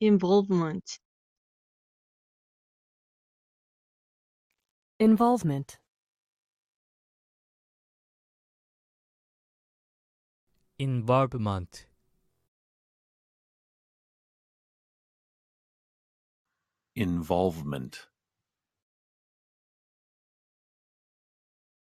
involvement involvement involvement involvement